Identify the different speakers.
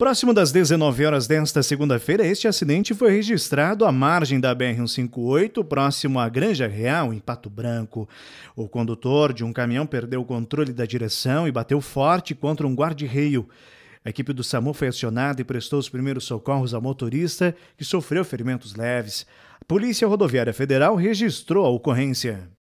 Speaker 1: Próximo das 19 horas desta segunda-feira, este acidente foi registrado à margem da BR-158, próximo à Granja Real, em Pato Branco. O condutor de um caminhão perdeu o controle da direção e bateu forte contra um guarda-reio. A equipe do SAMU foi acionada e prestou os primeiros socorros ao motorista, que sofreu ferimentos leves. A Polícia Rodoviária Federal registrou a ocorrência.